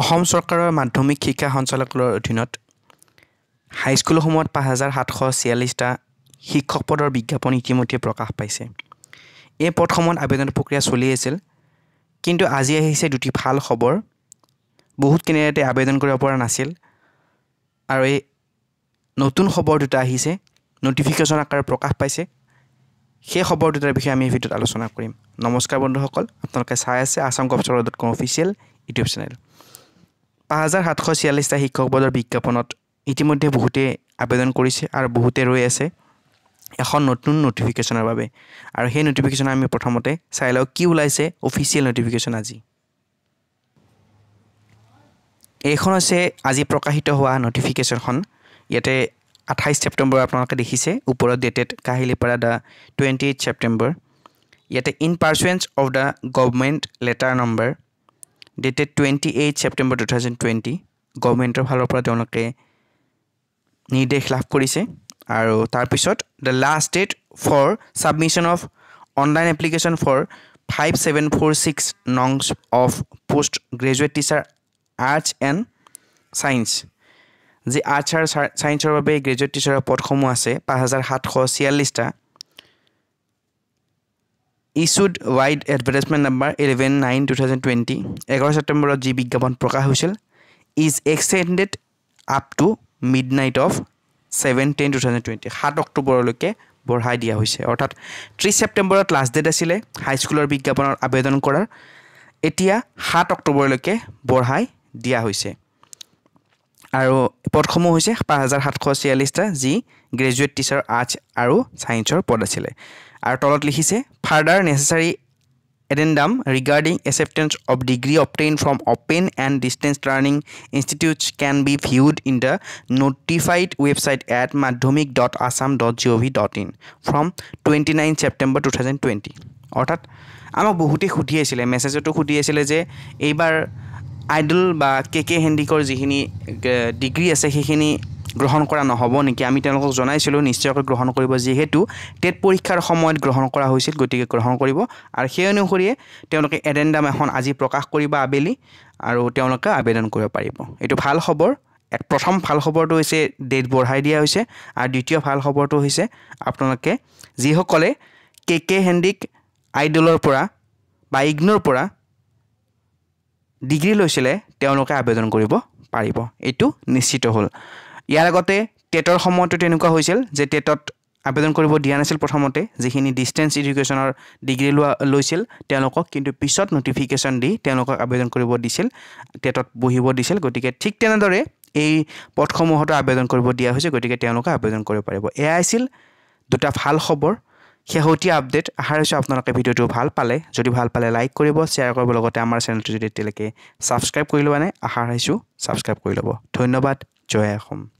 অসম চৰকাৰৰ মাধ্যমিক শিক্ষা সঞ্চালকালয়ৰ অধীনত হাইস্কুলসমূহত পাঁচ হাজাৰ সাতশ ছিয়াল্লিছটা শিক্ষক পদৰ বিজ্ঞাপন ইতিমধ্যে প্ৰকাশ পাইছে এই পদসমূহত আবেদন প্ৰক্ৰিয়া চলি আছিল কিন্তু আজি আহিছে দুটি ভাল খবৰ বহুত কেনেদৰে আবেদন কৰিব পৰা নাছিল আৰু এই নতুন খবৰ দুটা আহিছে নটিফিকেশ্যন আকাৰে প্ৰকাশ পাইছে সেই খবৰ দুটাৰ বিষয়ে আমি এই ভিডিঅ'ত আলোচনা কৰিম নমস্কাৰ বন্ধুসকল আপোনালোকে চাই আছে Assam gov dot com official YouTube channel পাঁচ হাজাৰ সাতশ ছিয়াল্লিছটা শিক্ষক পদৰ বিজ্ঞাপনত ইতিমধ্যে বহুতে আবেদন কৰিছে আৰু বহুতে ৰৈ আছে এখন নতুন নটিফিকেশ্যনৰ বাবে আৰু সেই নটিফিকেশ্যন আমি প্ৰথমতে চাই লওঁ কি ওলাইছে অফিচিয়েল নটিফিকেশ্যন আজি এইখন হৈছে আজি প্ৰকাশিত হোৱা নটিফিকেশ্যনখন ইয়াতে আঠাইছ ছেপ্টেম্বৰ আপোনালোকে দেখিছে ওপৰত dated Kahilipara the twenty eight September ইয়াতে in pursuance of the government letter number dated twenty eight September two thousand twenty গভমেণ্টৰ ফালৰ পৰা তেওঁলোকে নিৰ্দেশ লাভ কৰিছে আৰু তাৰপিছত the last date for submission of online application for five seven four six nos of post graduate teacher arts and science যি আৰ্টছ আৰু ছাইন্সৰ বাবে গ্ৰেজুৱেট টিচাৰৰ পদসমূহ আছে পাঁচ হাজাৰ সাতশ ছিয়াল্লিছটা issued vide advertisement number eleven nine two thousand twenty এঘাৰ ছেপ্টেম্বৰত যি বিজ্ঞাপন প্ৰকাশ হৈছিল is extended up to midnight of seven ten two thousand twenty সাত অক্টোবৰলৈকে বঢ়াই দিয়া হৈছে অৰ্থাৎ ত্ৰিছ ছেপ্টেম্বৰত লাষ্ট ডেট আছিলে হাইস্কুলৰ বিজ্ঞাপনৰ আবেদন কৰাৰ এতিয়া সাত অক্টোবৰলৈকে বঢ়াই দিয়া হৈছে আৰু পদসমূহ হৈছে পাঁচ হাজাৰ সাতশ ছিয়াল্লিছটা যি গ্ৰেজুৱেট টিচাৰ আৰ্টছ আৰু ছায়েন্সৰ পদ আছিলে আৰু তলত লিখিছে further necessary addendum regarding acceptance of degree obtained from open and distance learning institutes can be viewed in the notified website at Madhyamik dot Assam dot G O' V dot in from twenty nine September two thousand twenty অৰ্থাৎ আমাক বহুতেই সুধি আছিলে মেছেজতো সুধি আছিলে যে এইবাৰ idol বা কে কে হেণ্ডিকৰ যিখিনি ডিগ্ৰী আছে সেইখিনি গ্ৰহণ কৰা নহ'ব নেকি আমি তেওঁলোকক জনাইছিলোঁ নিশ্চয়কৈ গ্ৰহণ কৰিব যিহেতু টেট পৰীক্ষাৰ সময়ত গ্ৰহণ কৰা হৈছিল গতিকে গ্ৰহণ কৰিব আৰু সেই অনুসৰিয়ে তেওঁলোকে এডেণ্ডাম এখন আজি প্ৰকাশ কৰিব আবেলি আৰু তেওঁলোকে আবেদন কৰিব পাৰিব এইটো ভাল খবৰ এক প্ৰথম ভাল খবৰটো হৈছে ডেট বঢ়াই দিয়া হৈছে আৰু দ্বিতীয় ভাল খবৰটো হৈছে আপোনালোকে যিসকলে কে কে হেণ্ডিক আইডলৰ পৰা বা ইগন'ৰ পৰা ডিগ্ৰী লৈছিলে তেওঁলোকে আবেদন কৰিব পাৰিব এইটো নিশ্চিত হ'ল ইয়াৰ আগতে টেটৰ সময়টো তেনেকুৱা হৈছিল যে টেটত আবেদন কৰিব দিয়া নাছিল প্ৰথমতে যিখিনি ডিষ্টেঞ্চ এডুকেশ্যনৰ ডিগ্ৰী লোৱা লৈছিল তেওঁলোকক কিন্তু পিছত নটিফিকেশ্যন দি তেওঁলোকক আবেদন কৰিব দিছিল টেটত বহিব দিছিল গতিকে ঠিক তেনেদৰে এই পথসমূহতো আবেদন কৰিব দিয়া হৈছে গতিকে তেওঁলোকে আবেদন কৰিব পাৰিব এয়াই আছিল দুটা ভাল খবৰ শেহতীয়া আপডেট আশা ৰৈছোঁ আপোনালোকে ভিডিঅ'টো ভাল পালে যদি ভাল পালে লাইক কৰিব শ্বেয়াৰ কৰিব লগতে আমাৰ চেনেলটো যদি এতিয়ালৈকে ছাবস্ক্ৰাইব কৰি লোৱা নাই আশা ৰাখিছোঁ ছাবস্ক্ৰাইব কৰি ল'ব ধন্যবাদ জয় অসম